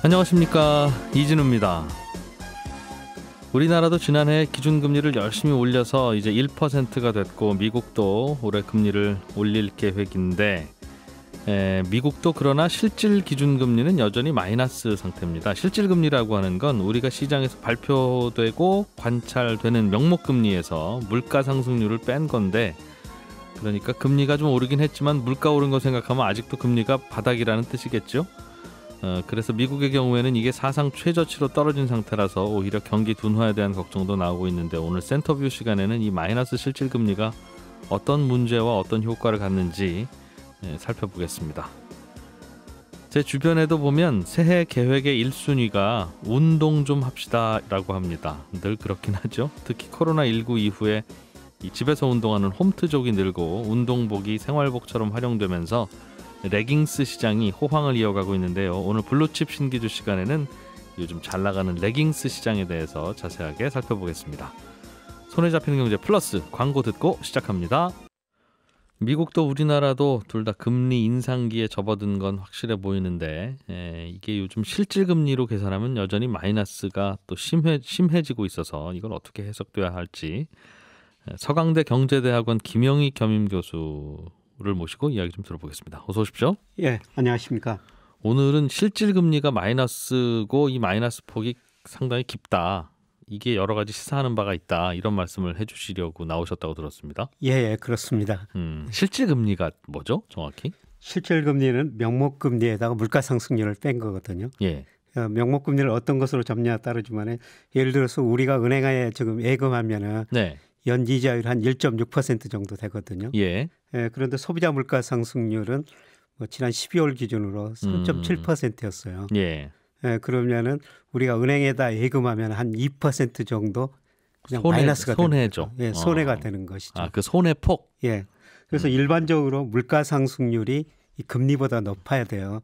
안녕하십니까 이진우입니다. 우리나라도 지난해 기준금리를 열심히 올려서 이제 1%가 됐고 미국도 올해 금리를 올릴 계획인데 에, 미국도 그러나 실질 기준금리는 여전히 마이너스 상태입니다. 실질금리라고 하는 건 우리가 시장에서 발표되고 관찰되는 명목금리에서 물가상승률을 뺀 건데 그러니까 금리가 좀 오르긴 했지만 물가 오른 거 생각하면 아직도 금리가 바닥이라는 뜻이겠죠. 어, 그래서 미국의 경우에는 이게 사상 최저치로 떨어진 상태라서 오히려 경기 둔화에 대한 걱정도 나오고 있는데 오늘 센터뷰 시간에는 이 마이너스 실질 금리가 어떤 문제와 어떤 효과를 갖는지 예, 살펴보겠습니다. 제 주변에도 보면 새해 계획의 1순위가 운동 좀 합시다라고 합니다. 늘 그렇긴 하죠. 특히 코로나19 이후에 이 집에서 운동하는 홈트족이 늘고 운동복이 생활복처럼 활용되면서 레깅스 시장이 호황을 이어가고 있는데요. 오늘 블루칩 신기주 시간에는 요즘 잘 나가는 레깅스 시장에 대해서 자세하게 살펴보겠습니다. 손에 잡히는 경제 플러스 광고 듣고 시작합니다. 미국도 우리나라도 둘 다 금리 인상기에 접어든 건 확실해 보이는데 에, 이게 요즘 실질 금리로 계산하면 여전히 마이너스가 또 심해, 심해지고 있어서 이걸 어떻게 해석돼야 할지 서강대 경제대학원 김영희 겸임 교수 교수 모시고 이야기 좀 들어보겠습니다. 어서 오십시오. 예, 안녕하십니까. 오늘은 실질 금리가 마이너스고 이 마이너스 폭이 상당히 깊다. 이게 여러 가지 시사하는 바가 있다 이런 말씀을 해주시려고 나오셨다고 들었습니다. 예, 예 그렇습니다. 음, 실질 금리가 뭐죠, 정확히? 실질 금리는 명목 금리에다가 물가 상승률을 뺀 거거든요. 예. 어, 명목 금리를 어떤 것으로 잡냐 따르지만 예를 들어서 우리가 은행에 지금 예금하면은 네. 연 이자율 한 1.6% 정도 되거든요. 예. 예, 그런데 소비자 물가 상승률은 뭐 지난 12월 기준으로 3.7%였어요. 음. 예. 예, 그러면은 우리가 은행에다 예금하면 한 2% 정도 그냥 손해, 마이너스가 손해죠. 예, 손해가 어. 되는 것이죠. 아, 그 손해 폭. 예. 그래서 음. 일반적으로 물가 상승률이 이 금리보다 높아야 돼요.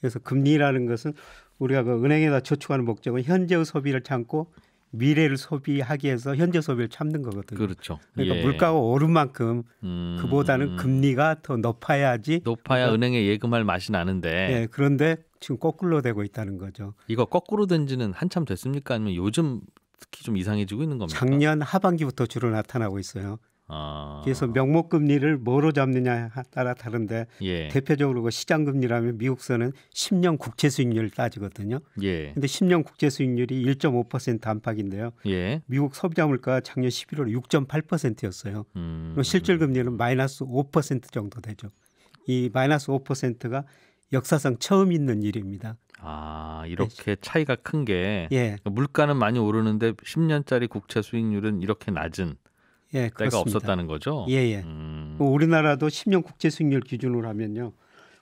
그래서 금리라는 것은 우리가 그 은행에다 저축하는 목적은 현재의 소비를 참고 미래를 소비하기 위해서 현재 소비를 참는 거거든요. 그렇죠. 그러니까 예. 물가가 오른 만큼 음, 그보다는 금리가 더 높아야지 높아야 그러니까, 은행에 예금할 맛이 나는데. 예, 그런데 지금 거꾸로 되고 있다는 거죠. 이거 거꾸로 된지는 한참 됐습니까? 아니면 요즘 특히 좀 이상해지고 있는 겁니까? 작년 하반기부터 주로 나타나고 있어요. 아. 그래서 명목 금리를 뭐로 잡느냐에 따라 다른데 예. 대표적으로 그 시장 금리라면 미국서는 10년 국채 수익률 따지거든요. 예. 근데 10년 국채 수익률이 1.5% 안팎인데요. 예. 미국 소비자 물가 작년 11월 6.8%였어요. 음. 실질 금리는 마이너스 5% 정도 되죠. 이 마이너스 5%가 역사상 처음 있는 일입니다. 아 이렇게 네. 차이가 큰게 예. 물가는 많이 오르는데 10년짜리 국채 수익률은 이렇게 낮은 예, 때가 그렇습니다. 없었다는 거죠. 예, 예. 음. 뭐 우리나라도 10년 국제 수익률 기준으로 하면요.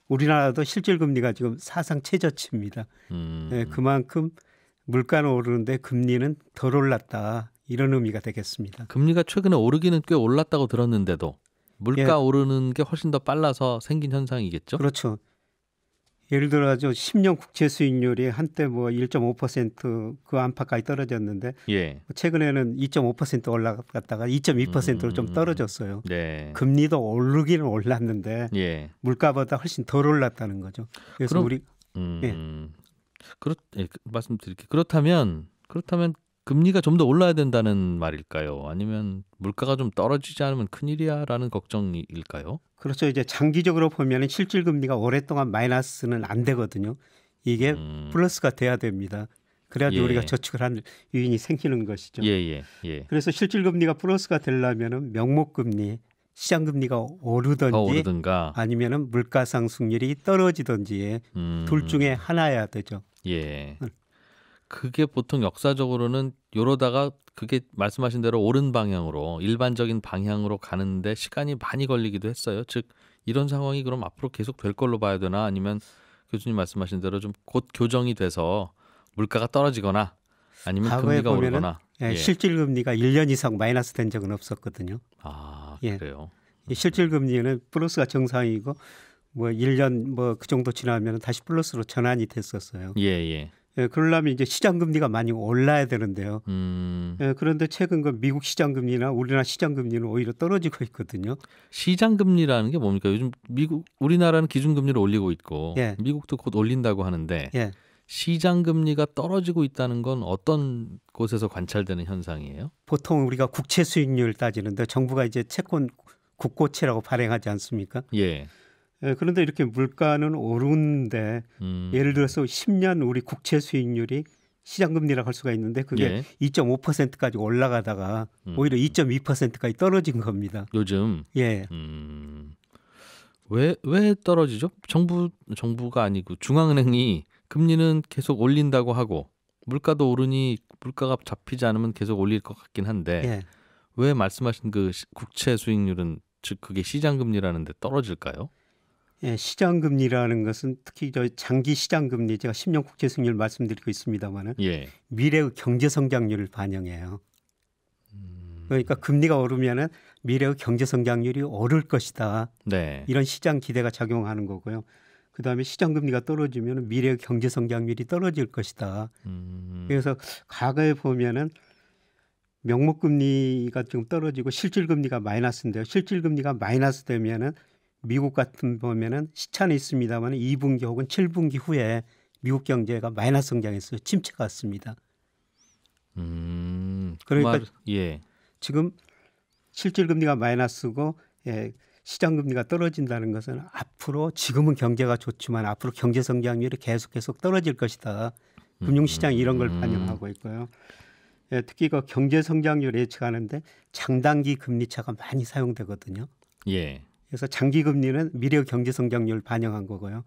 우리나라도 실질 금리가 지금 사상 최저치입니다. 음. 예, 그만큼 물가는 오르는데 금리는 덜 올랐다. 이런 의미가 되겠습니다. 금리가 최근에 오르기는 꽤 올랐다고 들었는데도 예. 물가 예. 오르는 게 훨씬 더 빨라서 생긴 현상이겠죠? 그렇죠. 예를 들어 가지고 10년 국채 수익률이 한때 뭐 1.5%그 안팎까지 떨어졌는데 예. 최근에는 2.5% 올라갔다가 2.2%로 음, 좀 떨어졌어요. 네. 금리도 오르기는 올랐는데 예. 물가보다 훨씬 덜 올랐다는 거죠. 그래서 그럼, 우리 음, 예. 그렇 예, 그 말씀드릴게요. 그렇다면 그렇다면 금리가 좀 더 올라야 된다는 말일까요? 아니면 물가가 좀 떨어지지 않으면 큰일이야라는 걱정일까요? 그렇죠. 이제 장기적으로 보면 실질 금리가 오랫동안 마이너스는 안 되거든요. 이게 음. 플러스가 돼야 됩니다. 그래야 예. 우리가 저축을 하는 유인이 생기는 것이죠. 예, 예, 예. 그래서 실질 금리가 플러스가 되려면은 명목 금리, 시장 금리가 오르든지 아니면은 물가 상승률이 떨어지든지 음. 둘 중에 하나야 되죠. 예. 음. 그게 보통 역사적으로는 요러다가 그게 말씀하신 대로 옳은 방향으로 일반적인 방향으로 가는데 시간이 많이 걸리기도 했어요. 즉 이런 상황이 그럼 앞으로 계속 될 걸로 봐야 되나 아니면 교수님 말씀하신 대로 좀 곧 교정이 돼서 물가가 떨어지거나 아니면 금리가 오르거나 예, 예. 실질 금리가 1년 이상 마이너스 된 적은 없었거든요. 아, 예. 그래요. 예. 실질 금리는 플러스가 정상이고 뭐 1년 뭐 그 정도 지나면 다시 플러스로 전환이 됐었어요. 예, 예. 예, 그러려면 이제 시장 금리가 많이 올라야 되는데요. 음. 예, 그런데 최근 그 미국 시장 금리나 우리나라 시장 금리는 오히려 떨어지고 있거든요. 시장 금리라는 게 뭡니까? 요즘 미국 우리나라는 기준 금리를 올리고 있고 예. 미국도 곧 올린다고 하는데 예. 시장 금리가 떨어지고 있다는 건 어떤 곳에서 관찰되는 현상이에요? 보통 우리가 국채 수익률 따지는데 정부가 이제 채권 국고채라고 발행하지 않습니까? 예. 예, 그런데 이렇게 물가는 오르는데 음. 예를 들어서 10년 우리 국채 수익률이 시장금리라고 할 수가 있는데 그게 예. 2.5%까지 올라가다가 음. 오히려 2.2%까지 떨어진 겁니다. 요즘 예. 음. 왜, 왜 떨어지죠? 정부, 정부가 아니고 중앙은행이 금리는 계속 올린다고 하고 물가도 오르니 물가가 잡히지 않으면 계속 올릴 것 같긴 한데 예. 왜 말씀하신 그 국채 수익률은 즉 그게 시장 금리라는데 떨어질까요? 예, 시장 금리라는 것은 특히 저 장기 시장 금리 제가 10년 국채 수익률 말씀드리고 있습니다만은 예. 미래의 경제 성장률을 반영해요. 음. 그러니까 금리가 오르면은 미래의 경제 성장률이 오를 것이다. 네. 이런 시장 기대가 작용하는 거고요. 그다음에 시장 금리가 떨어지면 미래의 경제 성장률이 떨어질 것이다. 음. 그래서 과거에 보면은 명목 금리가 지금 떨어지고 실질 금리가 마이너스인데요. 실질 금리가 마이너스 되면은 미국 같은 보면은 시차는 있습니다만 2분기 혹은 7분기 후에 미국 경제가 마이너스 성장했어요. 침체갔습니다. 음, 그러니까 말, 예. 지금 실질 금리가 마이너스고 예, 시장 금리가 떨어진다는 것은 앞으로 지금은 경제가 좋지만 앞으로 경제 성장률이 계속 계속 떨어질 것이다. 금융 시장 이런 걸 음. 반영하고 있고요. 예, 특히 그 경제 성장률 예측하는데 장단기 금리 차가 많이 사용되거든요. 예. 그래서 장기 금리는 미래 경제 성장률 반영한 거고요.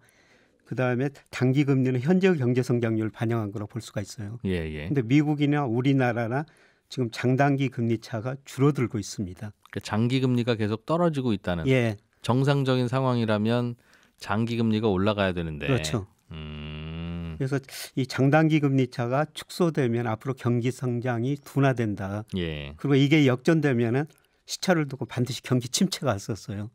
그 다음에 단기 금리는 현재 경제 성장률 반영한 거라고볼 수가 있어요. 예, 예. 근데 미국이나 우리나라나 지금 장단기 금리 차가 줄어들고 있습니다. 그러니까 장기 금리가 계속 떨어지고 있다는. 예. 정상적인 상황이라면 장기 금리가 올라가야 되는데. 그렇죠. 음... 그래서 이 장단기 금리 차가 축소되면 앞으로 경기 성장이 둔화된다. 예. 그리고 이게 역전되면은 시차를 두고 반드시 경기 침체가 왔었어요.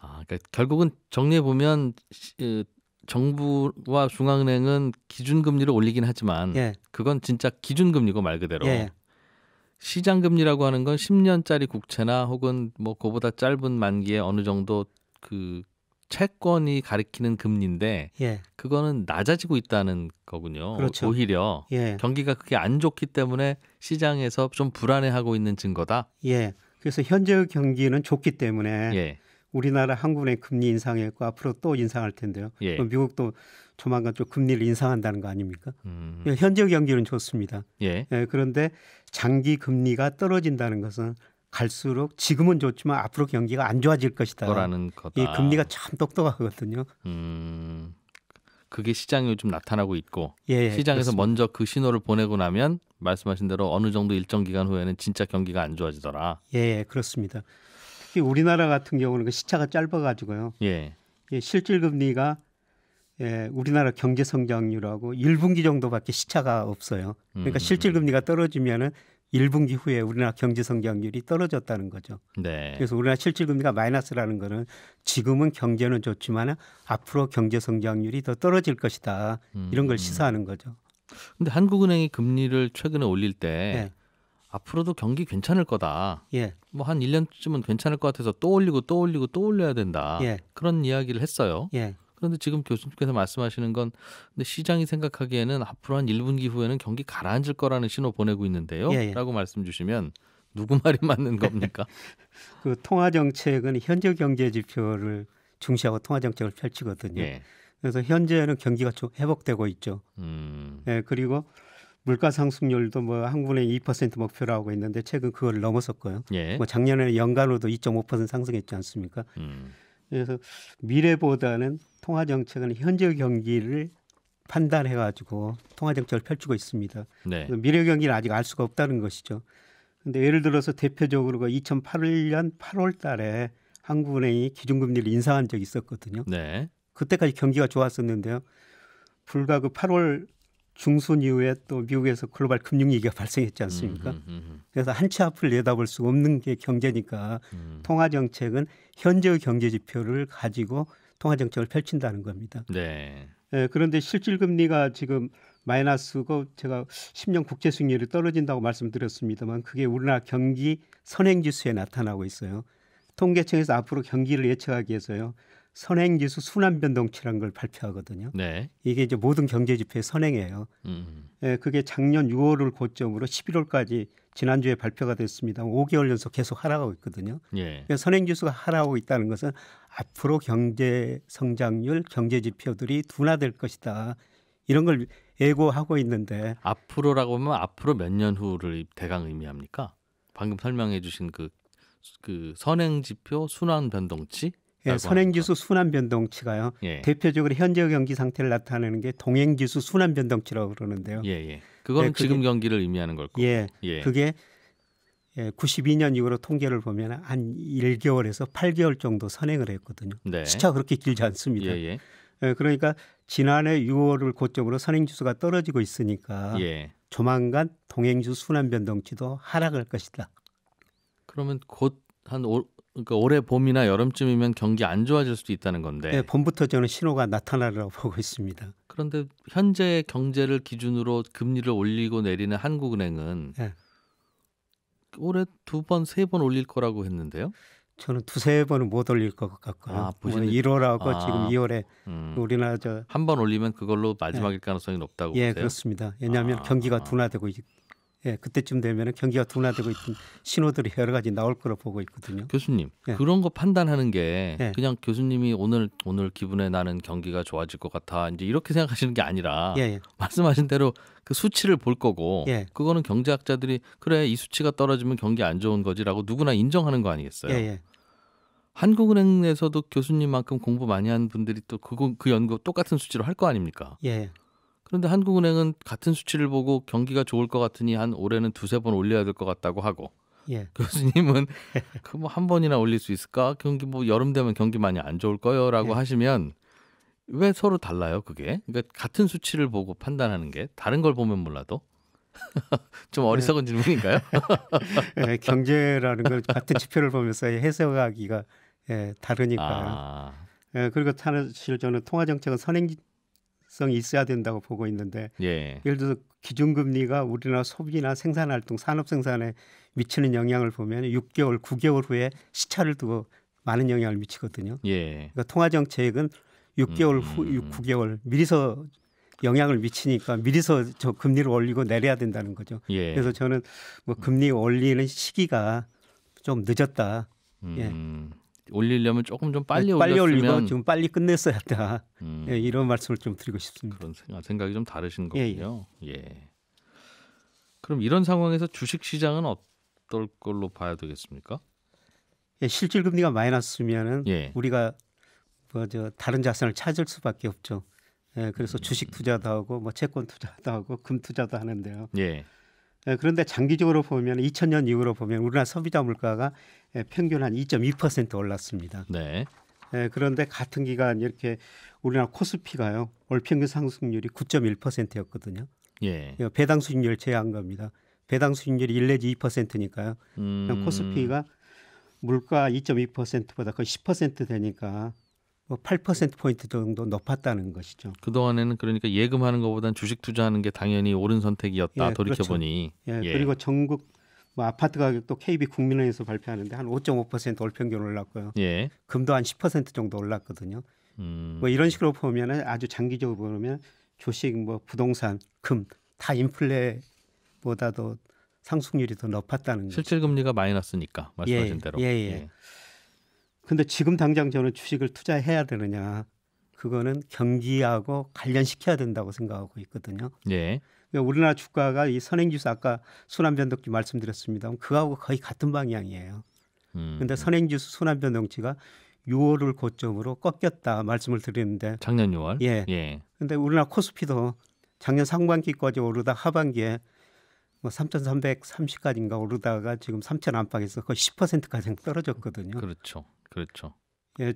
아, 그러니까 결국은 정리해 보면 그 정부와 중앙은행은 기준금리를 올리긴 하지만 예. 그건 진짜 기준금리고 말 그대로 예. 시장금리라고 하는 건 10년짜리 국채나 혹은 뭐 그보다 짧은 만기에 어느 정도 그 채권이 가리키는 금리인데 예. 그거는 낮아지고 있다는 거군요. 그렇죠. 오히려 예. 경기가 그게 안 좋기 때문에 시장에서 좀 불안해하고 있는 증거다. 예. 그래서 현재 의 경기는 좋기 때문에 예. 우리나라 한국은 금리 인상했고 앞으로 또 인상할 텐데요. 예. 미국도 조만간 좀 금리를 인상한다는 거 아닙니까? 음. 예, 현재 경기는 좋습니다. 예. 예, 그런데 장기 금리가 떨어진다는 것은 갈수록 지금은 좋지만 앞으로 경기가 안 좋아질 것이다. 라는 거다. 이 금리가 참 똑똑하거든요. 음. 그게 시장에 좀 나타나고 있고 예, 예, 시장에서 그렇습니다. 먼저 그 신호를 보내고 나면 말씀하신 대로 어느 정도 일정 기간 후에는 진짜 경기가 안 좋아지더라. 예, 예 그렇습니다. 특히 우리나라 같은 경우는 그 시차가 짧아가지고요. 예. 예 실질 금리가 예, 우리나라 경제 성장률하고 1분기 정도밖에 시차가 없어요. 그러니까 음. 실질 금리가 떨어지면은 1분기 후에 우리나라 경제 성장률이 떨어졌다는 거죠. 네. 그래서 우리나라 실질 금리가 마이너스라는 거는 지금은 경제는 좋지만 앞으로 경제 성장률이 더 떨어질 것이다. 이런 걸 음. 시사하는 거죠. 근데 한국은행이 금리를 최근에 올릴 때 네. 앞으로도 경기 괜찮을 거다. 예. 뭐한 1년쯤은 괜찮을 것 같아서 또 올리고 또 올리고 또 올려야 된다. 예. 그런 이야기를 했어요. 예. 그런데 지금 교수님께서 말씀하시는 건 근데 시장이 생각하기에는 앞으로 한 1분기 후에는 경기 가라앉을 거라는 신호 보내고 있는데요. 예, 예. 라고 말씀 주시면 누구 말이 맞는 겁니까? 그 통화 정책은 현재 경제 지표를 중시하고 통화 정책을 펼치거든요. 예. 그래서 현재는 경기가 좀 회복되고 있죠. 음. 예, 그리고 물가 상승률도 뭐 한국은행 2%목표로하고있는데 최근 그걸 넘어섰고요 예. 뭐 작년에 연간으로도 2.5% 상승했지 않습니까? 음. 그래서 미래보다는 통화 정책은 현재 경기를 판단해 가지고 통화 정책을 펼치고 있습니다. 네. 미래 경기는 아직 알 수가 없다는 것이죠. 근데 예를 들어서 대표적으로 2008년 그 8월 달에 한국은행이 기준금리를 인상한 적이 있었거든요. 네. 그때까지 경기가 좋았었는데요. 불과 그 8월 중순 이후에 또 미국에서 글로벌 금융위기가 발생했지 않습니까? 음, 음, 음, 그래서 한치 앞을 내다볼 수 없는 게 경제니까 통화정책은 현재의 경제지표를 가지고 통화정책을 펼친다는 겁니다. 네. 예, 그런데 실질금리가 지금 마이너스고 제가 10년 국제수익률이 떨어진다고 말씀드렸습니다만 그게 우리나라 경기 선행지수에 나타나고 있어요. 통계청에서 앞으로 경기를 예측하기 위해서요. 선행지수 순환변동치라는 걸 발표하거든요. 네. 이게 이제 모든 경제 지표의 선행이에요. 음. 예, 그게 작년 6월을 고점으로 11월까지 지난주에 발표가 됐습니다. 5개월 연속 계속 하락하고 있거든요. 예. 그러니까 선행지수가 하락하고 있다는 것은 앞으로 경제 성장률, 경제 지표들이 둔화될 것이다. 이런 걸 예고하고 있는데 앞으로라고 하면 앞으로 몇 년 후를 대강 의미합니까? 방금 설명해 주신 그, 그 선행 지표 순환 변동치 예, 선행지수 순환 변동치가요. 예. 대표적으로 현재 경기 상태를 나타내는 게 동행지수 순환 변동치라고 그러는데요. 예, 예. 그거 예, 게 지금 경기를 의미하는 걸 거고. 예. 예. 그게 예, 92년 이후로 통계를 보면 한 1개월에서 8개월 정도 선행을 했거든요. 네. 시차 그렇게 길지 않습니다. 예, 예. 예 그러니까 지난해 6월을 고점으로 선행지수가 떨어지고 있으니까 예. 조만간 동행지수 순환 변동치도 하락할 것이다. 그러면 곧한 그러니까 올해 봄이나 여름쯤이면 경기 안 좋아질 수도 있다는 건데. 네, 봄부터 저는 신호가 나타나라고 보고 있습니다. 그런데 현재 경제를 기준으로 금리를 올리고 내리는 한국은행은 네. 올해 두 번, 세 번 올릴 거라고 했는데요. 저는 두세 번은 못 올릴 것 같고요. 아, 뭐 보시는... 1월하고 아, 지금 2월에 음. 우리나라 저한번 올리면 그걸로 마지막일 네. 가능성이 높다고 예, 보세요? 그렇습니다. 왜냐하면 아, 경기가 둔화되고 있 예, 그때쯤 되면 경기가 둔화되고 있던 신호들이 여러 가지 나올 거로 보고 있거든요. 교수님 예. 그런 거 판단하는 게 예. 그냥 교수님이 오늘 오늘 기분에 나는 경기가 좋아질 것 같아 이제 이렇게 생각하시는 게 아니라 예예. 예. 말씀하신 대로 그 수치를 볼 거고 예. 그거는 경제학자들이 그래 이 수치가 떨어지면 경기 안 좋은 거지라고 누구나 인정하는 거 아니겠어요. 예예. 예. 한국은행에서도 교수님만큼 공부 많이 한 분들이 또 그거 그 연구 똑같은 수치로 할 거 아닙니까? 예. 예. 그런데 한국은행은 같은 수치를 보고 경기가 좋을 것 같으니 한 올해는 두세 번 올려야 될 것 같다고 하고 예. 교수님은 그 뭐 한 번이나 올릴 수 있을까? 경기 뭐 여름 되면 경기 많이 안 좋을 거요라고 예. 하시면 왜 서로 달라요 그게? 그러니까 같은 수치를 보고 판단하는 게 다른 걸 보면 몰라도 좀 어리석은 네. 질문인가요? 네, 경제라는 걸 같은 지표를 보면서 해석하기가 예, 다르니까. 아. 예, 그리고 사실 저는 통화 정책은 선행 성이 있어야 된다고 보고 있는데 예. 예를 들어서 기준금리가 우리나라 소비나 생산활동 산업생산에 미치는 영향을 보면 6개월 9개월 후에 시차를 두고 많은 영향을 미치거든요. 예. 그러니까 통화정책은 6개월 음. 후 6, 9개월 미리서 영향을 미치니까 미리서 저 금리를 올리고 내려야 된다는 거죠. 예. 그래서 저는 뭐 금리 올리는 시기가 좀 늦었다. 예. 음. 예. 올리려면 조금 좀 빨리 빨리 올리고 지금 빨리 끝냈어야 했다. 음. 예, 이런 말씀을 좀 드리고 싶습니다. 그런 생각, 생각이 좀 다르신 예, 예. 거군요. 예, 예. 그럼 이런 상황에서 주식 시장은 어떨 걸로 봐야 되겠습니까? 예, 실질 금리가 마이너스면은 예. 우리가 뭐 저 다른 자산을 찾을 수밖에 없죠. 예, 그래서 음. 주식 투자도 하고 뭐 채권 투자도 하고 금 투자도 하는데요. 예. 예, 그런데 장기적으로 보면 2000년 이후로 보면 우리나라 소비자 물가가 예, 평균 한2.2% 올랐습니다. 네. 예, 그런데 같은 기간 이렇게 우리나라 코스피가요 올 평균 상승률이 9.1%였거든요. 예. 배당 수익률 제한 겁니다. 배당 수익률이 1 내지 2%니까요. 음. 코스피가 물가 2.2%보다 거의 10% 되니까 8%포인트 뭐 정도 높았다는 것이죠. 그동안에는 그러니까 예금하는 것보단 주식 투자하는 게 당연히 옳은 선택이었다. 예, 돌이켜보니. 그렇죠. 예, 예. 그리고 전국 뭐 아파트 가격도 KB 국민은행에서 발표하는데 한 5.5%올 평균 올랐고요. 예. 금도 한 10% 정도 올랐거든요. 음. 뭐 이런 식으로 보면 은 아주 장기적으로 보면 주식, 뭐 부동산, 금 다 인플레보다도 상승률이 더 높았다는 실질 금리가 많이 났으니까 말씀하신 예, 대로. 예예. 예. 예. 예. 근데 지금 당장 저는 주식을 투자해야 되느냐? 그거는 경기하고 관련시켜야 된다고 생각하고 있거든요. 예. 그러니까 우리나라 주가가 이 선행지수 아까 순환변동치 말씀드렸습니다. 그하고 거 거의 같은 방향이에요. 그런데 음. 선행지수 순환변동치가 6월을 고점으로 꺾였다 말씀을 드리는데 작년 6월. 예. 예. 근데 우리나라 코스피도 작년 상반기까지 오르다 하반기에 뭐 3,330까지인가 오르다가 지금 3,000 안팎에서 거의 10%까지 떨어졌거든요. 그렇죠, 그렇죠. 예,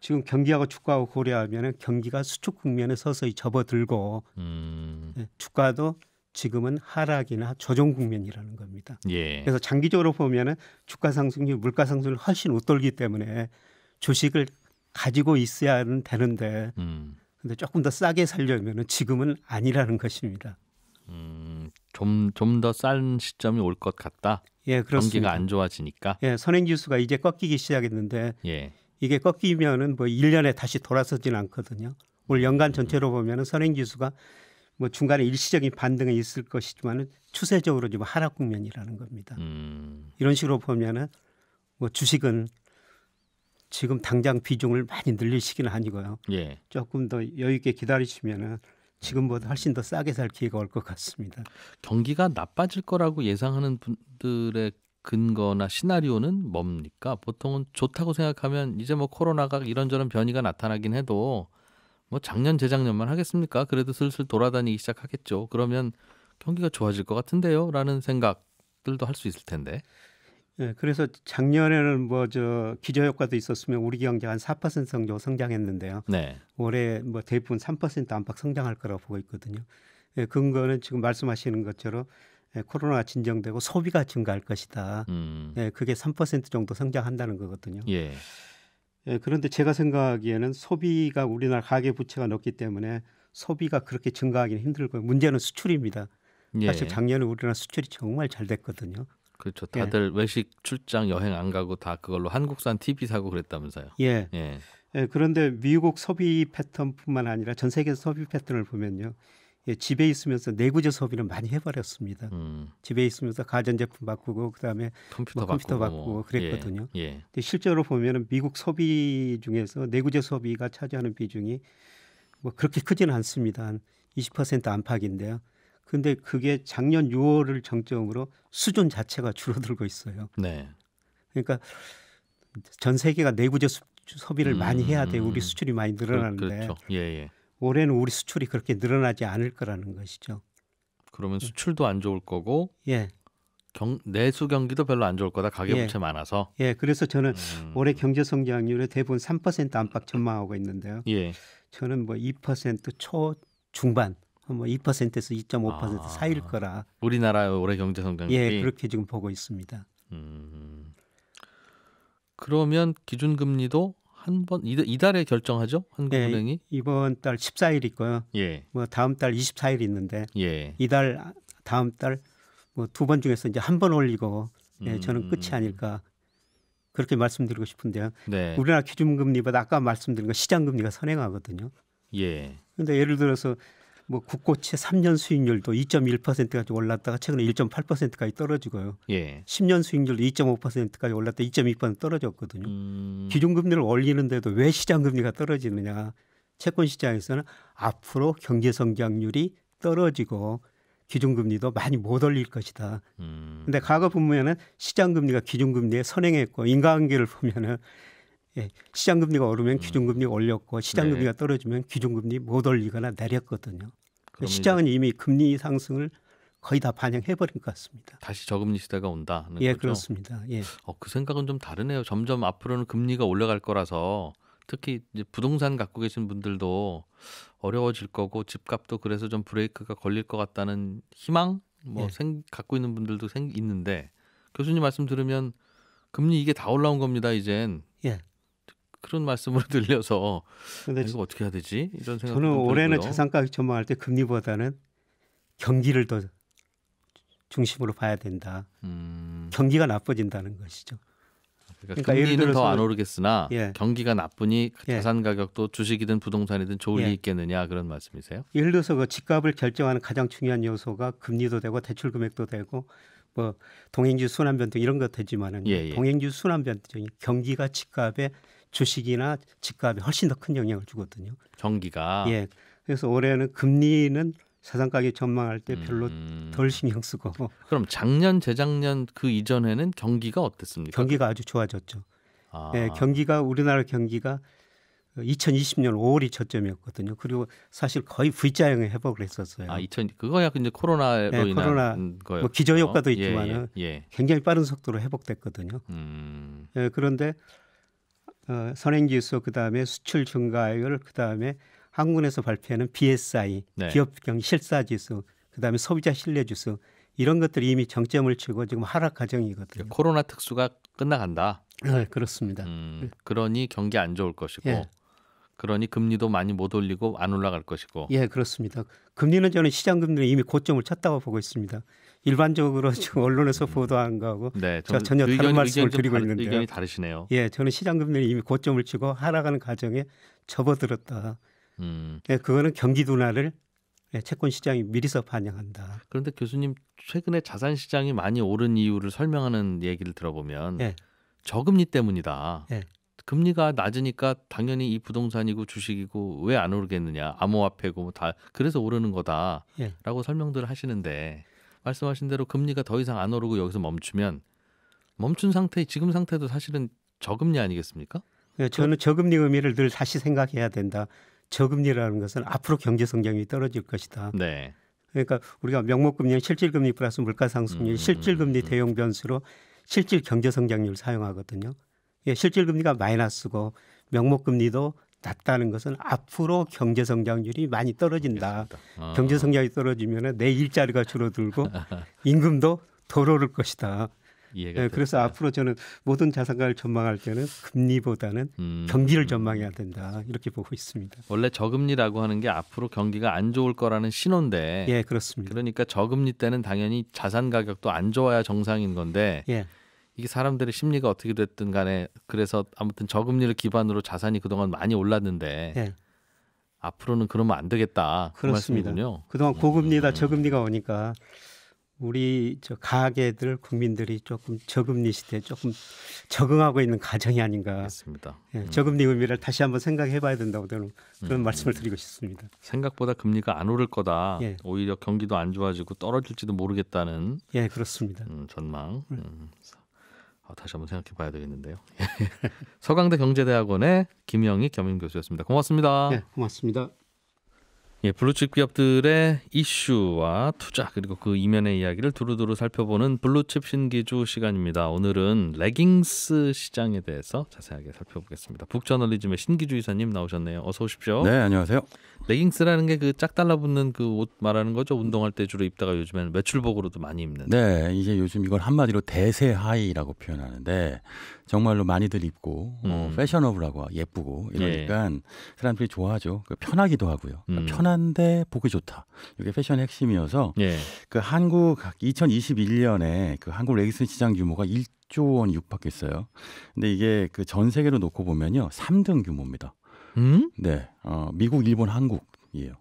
지금 경기하고 주가하고 고려하면 경기가 수축 국면에 서서히 접어들고 음. 예, 주가도 지금은 하락이나 조정 국면이라는 겁니다. 예. 그래서 장기적으로 보면은 주가 상승률, 물가 상승률 훨씬 웃돌기 때문에 주식을 가지고 있어야 되는데, 음. 근데 조금 더 싸게 살려면은 지금은 아니라는 것입니다. 음. 좀좀더싼 시점이 올 것 같다. 예, 그렇습니다. 경기가 안 좋아지니까. 예, 선행 지수가 이제 꺾이기 시작했는데 예. 이게 꺾이면은 뭐 1년에 다시 돌아서진 않거든요. 올 연간 전체로 보면은 선행 지수가 뭐 중간에 일시적인 반등이 있을 것이지만은 추세적으로 지금 하락 국면이라는 겁니다. 음. 이런 식으로 보면은 뭐 주식은 지금 당장 비중을 많이 늘리시기는 아니고요. 예. 조금 더 여유 있게 기다리시면은 지금보다 훨씬 더 싸게 살 기회가 올 것 같습니다. 경기가 나빠질 거라고 예상하는 분들의 근거나 시나리오는 뭡니까? 보통은 좋다고 생각하면 이제 뭐 코로나가 이런저런 변이가 나타나긴 해도 뭐 작년 재작년만 하겠습니까? 그래도 슬슬 돌아다니기 시작하겠죠. 그러면 경기가 좋아질 것 같은데요라는 생각들도 할 수 있을 텐데. 예, 그래서 작년에는 뭐 저 기저 효과도 있었으면 우리 경제 한4% 정도 성장했는데요. 네. 올해 뭐 대부분 3% 안팎 성장할 거라고 보고 있거든요. 예, 근거는 지금 말씀하시는 것처럼 예, 코로나가 진정되고 소비가 증가할 것이다. 음. 예, 그게 3% 정도 성장한다는 거거든요. 예. 예, 그런데 제가 생각하기에는 소비가 우리나라 가계 부채가 높기 때문에 소비가 그렇게 증가하기는 힘들고요. 문제는 수출입니다. 예. 사실 작년에 우리나라 수출이 정말 잘 됐거든요. 그렇죠. 예. 다들 예. 외식 출장 여행 안 가고 다 그걸로 한국산 TV 사고 그랬다면서요. 예. 예. 예. 그런데 미국 소비 패턴뿐만 아니라 전 세계 소비 패턴을 보면요. 예, 집에 있으면서 내구재 소비를 많이 해버렸습니다. 음. 집에 있으면서 가전제품 바꾸고 그다음에 컴퓨터, 뭐 컴퓨터 바꾸고, 바꾸고 뭐. 그랬거든요. 예, 예. 근데 실제로 보면은 미국 소비 중에서 내구재 소비가 차지하는 비중이 뭐 그렇게 크지는 않습니다. 한 20% 안팎인데요. 근데 그게 작년 6월을 정점으로 수준 자체가 줄어들고 있어요. 네. 그러니까 전 세계가 내구재 수, 소비를 음, 많이 해야 돼 우리 음. 수출이 많이 늘어나는데 그렇죠. 예, 예. 올해는 우리 수출이 그렇게 늘어나지 않을 거라는 것이죠. 그러면 수출도 안 좋을 거고 예. 경, 내수 경기도 별로 안 좋을 거다 가계부채 예. 많아서 예 그래서 저는 음. 올해 경제 성장률에 대부분 3% 안팎 전망하고 있는데요. 예. 저는 뭐 2%초 중반 뭐 2%에서 2.5% 아, 사이일 거라. 우리나라 올해 경제 성장률이 예, 그렇게 지금 보고 있습니다. 음. 그러면 기준 금리도 한번 이달에 결정하죠? 한국은행이? 예, 이번 달 14일 있고요. 예. 뭐 다음 달 24일 있는데 예. 이달 다음 달 뭐 두 번 중에서 이제 한 번 올리고 예, 음. 예, 저는 끝이 아닐까 그렇게 말씀드리고 싶은데요. 네. 우리나라 기준금리보다 아까 말씀드린 거 시장금리가 선행하거든요. 예. 근데 예를 들어서 뭐 국고채 3년 수익률도 2.1%까지 올랐다가 최근에 1.8%까지 떨어지고요. 예. 10년 수익률도 2.5%까지 올랐다 2.2% 떨어졌거든요. 음... 기준금리를 올리는데도 왜 시장금리가 떨어지느냐? 채권 시장에서는 앞으로 경제 성장률이 떨어지고 기준금리도 많이 못 올릴 것이다. 음. 근데 과거 보면은 시장금리가 기준금리에 선행했고 인과관계를 보면은 예, 시장금리가 오르면 음. 기준금리 올렸고 시장금리가 네. 떨어지면 기준금리 못 올리거나 내렸거든요. 시장은 이미 금리 상승을 거의 다 반영해버린 것 같습니다. 다시 저금리 시대가 온다 예, 거죠? 그렇습니다. 예. 어, 그 생각은 좀 다르네요. 점점 앞으로는 금리가 올라갈 거라서 특히 이제 부동산 갖고 계신 분들도 어려워질 거고 집값도 그래서 좀 브레이크가 걸릴 것 같다는 희망 뭐 예. 생, 갖고 있는 분들도 생, 있는데 교수님 말씀 들으면 금리 이게 다 올라온 겁니다 이젠 예. 그런 말씀으로 들려서 근데 아, 이거 어떻게 해야 되지? 이런 생각 저는 올해는 자산 가격 전망할 때 금리보다는 경기를 더 중심으로 봐야 된다. 음. 경기가 나빠진다는 것이죠. 그러니까, 그러니까 금리는 더 안 오르겠으나 예. 경기가 나쁘니 그 예. 자산 가격도 주식이든 부동산이든 좋을 예. 리 있겠느냐 그런 말씀이세요? 예를 들어서 그 집값을 결정하는 가장 중요한 요소가 금리도 되고 대출 금액도 되고 뭐 동행주 순환 변동 이런 것 되지만은 예, 예. 동행주 순환 변동이 경기가 집값에 주식이나 집값에 훨씬 더 큰 영향을 주거든요. 정기가 예. 그래서 올해는 금리는 자산 가격 전망할 때 별로 음. 덜 신경 쓰고. 그럼 작년 재작년 그 이전에는 경기가 어땠습니까? 경기가 아주 좋아졌죠. 아. 예, 경기가 우리나라 경기가 2020년 5월이 저점이었거든요. 그리고 사실 거의 V자형의 회복을 했었어요. 아, 2000 그거야 근데 코로나로 네, 인한 코로나 거였뭐 기저 효과도 예, 있지만은 예, 예, 예. 굉장히 빠른 속도로 회복됐거든요. 음. 예, 그런데 어, 선행지수 그다음에 수출 증가율 그다음에 한국에서 발표하는 BSI 네. 기업경 실사지수 그다음에 소비자 신뢰지수 이런 것들이 이미 정점을 치고 지금 하락 과정이거든요. 코로나 특수가 끝나간다. 네, 그렇습니다. 음, 그러니 경기 안 좋을 것이고 예. 그러니 금리도 많이 못 올리고 안 올라갈 것이고. 예, 그렇습니다. 금리는 저는 시장 금리는 이미 고점을 쳤다고 보고 있습니다. 일반적으로 지금 언론에서 보도한 거하고 네, 제가 전혀 의견, 다른 말씀을 드리고 다르, 있는데요. 의견이 다르시네요. 예, 저는 시장 금리는 이미 고점을 치고 하락하는 과정에 접어들었다. 음. 예, 그거는 경기 둔화를 예, 채권 시장이 미리서 반영한다. 그런데 교수님 최근에 자산 시장이 많이 오른 이유를 설명하는 얘기를 들어보면 예. 저금리 때문이다. 예. 금리가 낮으니까 당연히 이 부동산이고 주식이고 왜 안 오르겠느냐 암호화폐고 뭐 다 그래서 오르는 거다라고 예. 설명들을 하시는데 말씀하신 대로 금리가 더 이상 안 오르고 여기서 멈추면 멈춘 상태 지금 상태도 사실은 저금리 아니겠습니까? 예, 저는 저금리 의미를 늘 다시 생각해야 된다. 저금리라는 것은 앞으로 경제 성장이 떨어질 것이다. 네. 그러니까 우리가 명목금리, 실질금리 플러스 물가상승률, 음, 실질금리 음, 음, 대용 변수로 실질 경제 성장률 사용하거든요. 예, 실질금리가 마이너스고 명목금리도 낮다는 것은 앞으로 경제 성장률이 많이 떨어진다. 아. 경제 성장이 떨어지면 내 일자리가 줄어들고 임금도 더 오를 것이다. 예, 그래서 앞으로 저는 모든 자산가를 전망할 때는 금리보다는 음. 경기를 전망해야 된다 이렇게 보고 있습니다. 원래 저금리라고 하는 게 앞으로 경기가 안 좋을 거라는 신호인데, 예, 그렇습니다. 그러니까 저금리 때는 당연히 자산 가격도 안 좋아야 정상인 건데, 예. 이게 사람들의 심리가 어떻게 됐든 간에 그래서 아무튼 저금리를 기반으로 자산이 그동안 많이 올랐는데 예. 앞으로는 그러면 안 되겠다. 그 그렇습니다. 그 그동안 고금리다 음. 저금리가 오니까 우리 저가계들 국민들이 조금 저금리 시대에 조금 적응하고 있는 가정이 아닌가. 맞습니다. 예, 음. 저금리 의미를 다시 한번 생각해봐야 된다고 저는 그런 음. 말씀을 드리고 싶습니다. 생각보다 금리가 안 오를 거다. 예. 오히려 경기도 안 좋아지고 떨어질지도 모르겠다는. 예, 그렇습니다. 음, 전망. 음. 음. 아, 다시 한번 생각해 봐야 되겠는데요. 서강대 경제대학원의 김영희 겸임 교수였습니다. 고맙습니다. 네, 고맙습니다. 예, 블루칩 기업들의 이슈와 투자 그리고 그 이면의 이야기를 두루두루 살펴보는 블루칩 신기주 시간입니다. 오늘은 레깅스 시장에 대해서 자세하게 살펴보겠습니다. 북저널리즘의 신기주 이사님 나오셨네요. 어서 오십시오. 네, 안녕하세요. 레깅스라는 게 그 짝 달라붙는 그 옷 말하는 거죠. 운동할 때 주로 입다가 요즘에는 외출복으로도 많이 입는. 네, 이제 요즘 이걸 한마디로 대세 하이라고 표현하는데 정말로 많이들 입고 어, 음. 어, 패셔너블하고 예쁘고 이러니까 예. 사람들이 좋아하죠. 그 편하기도 하고요. 그러니까 음. 편한데 보기 좋다. 이게 패션의 핵심이어서 예. 그 한국 2021년에 그 한국 레깅스 시장 규모가 1조 원 육박했어요. 근데 이게 그 전 세계로 놓고 보면요, 3등 규모입니다. 음? 네, 어, 미국, 일본, 한국이에요.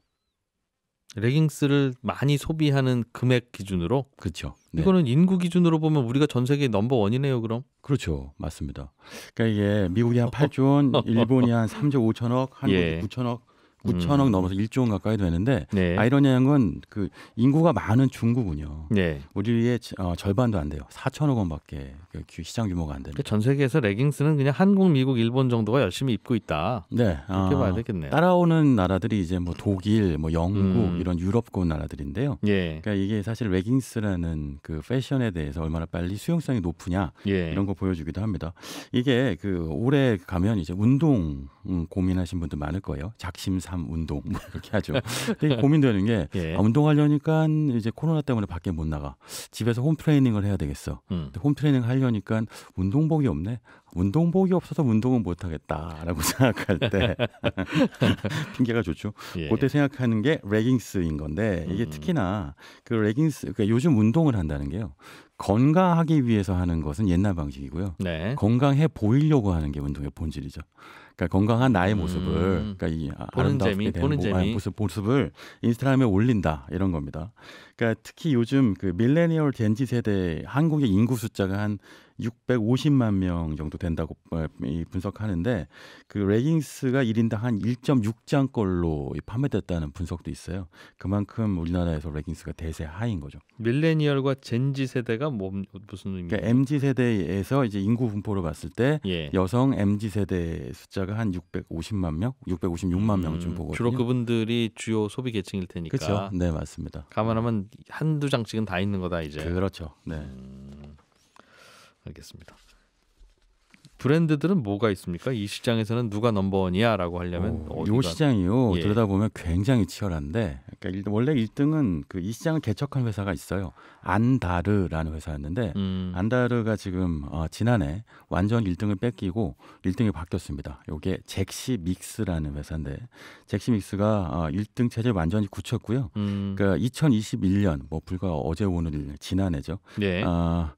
레깅스를 많이 소비하는 금액 기준으로 그렇죠. 네. 이거는 인구 기준으로 보면 우리가 전 세계 넘버 원이네요, 그럼. 그렇죠. 맞습니다. 그러니까 이게 미국이 한 8조 원, 일본이 한 3조 5천억, 한국이 예. 9천억 9천억 음. 넘어서 1조 원 가까이 되는데 네. 아이러니한 건 그 인구가 많은 중국은요. 네. 우리의 어, 절반도 안 돼요. 4천억 원밖에 그 시장 규모가 안 되는. 그러니까 전 세계에서 레깅스는 그냥 한국, 미국, 일본 정도가 열심히 입고 있다. 네. 이렇게 어, 아, 봐야 되겠네요. 따라오는 나라들이 이제 뭐 독일, 뭐 영국 음. 이런 유럽권 나라들인데요. 예. 그러니까 이게 사실 레깅스라는 그 패션에 대해서 얼마나 빨리 수용성이 높으냐 예. 이런 거 보여주기도 합니다. 이게 그 올해 가면 이제 운동 음, 고민하신 분들 많을 거예요. 작심삼 운동 뭐 이렇게 하죠. 되게 고민되는 게 예. 아, 운동하려니까 이제 코로나 때문에 밖에 못 나가. 집에서 홈 트레이닝을 해야 되겠어. 음. 근데 홈 트레이닝 하려니까 운동복이 없네. 운동복이 없어서 운동은 못 하겠다라고 생각할 때 핑계가 좋죠. 예. 그때 생각하는 게 레깅스인 건데 이게 음. 특히나 그 레깅스 그러니까 요즘 운동을 한다는 게요. 건강하기 위해서 하는 것은 옛날 방식이고요. 네. 건강해 보이려고 하는 게 운동의 본질이죠. 그러니까 건강한 나의 모습을 음. 그러니까 이 아, 아름답게 재미, 되는 보는 모, 아니, 모습 모습을 인스타그램에 올린다 이런 겁니다. 그러니까 특히 요즘 그 밀레니얼 젠지 세대 한국의 인구 숫자가 한 650만 명 정도 된다고 어, 분석하는데 그 레깅스가 1인당 한 1.6장꼴로 판매됐다는 분석도 있어요. 그만큼 우리나라에서 레깅스가 대세 하인 거죠. 밀레니얼과 젠지 세대가 뭐 무슨 의미예요? 그러니까 MZ 세대에서 이제 인구 분포를 봤을 때 예. 여성 MZ 세대 숫자 구독자가 한 650만 명, 656만 음, 명쯤 보거든요. 주로 그분들이 주요 소비 계층일 테니까. 그렇죠. 네, 맞습니다. 감안하면 한두 장씩은 다 있는 거다 이제. 그렇죠. 네. 음, 알겠습니다. 브랜드들은 뭐가 있습니까? 이 시장에서는 누가 넘버원이야라고 하려면 오, 어, 요 시장이요 예. 들여다보면 굉장히 치열한데 그러니까 원래 1등은 그 이 시장을 개척한 회사가 있어요 안다르라는 회사였는데 음. 안다르가 지금 어, 지난해 완전 1등을 뺏기고 1등이 바뀌었습니다. 요게 잭시 믹스라는 회사인데 잭시 믹스가 어, 1등 체제 완전히 굳혔고요. 음. 그러니까 2021년 뭐 불과 어제 오늘 지난해죠. 네. 어,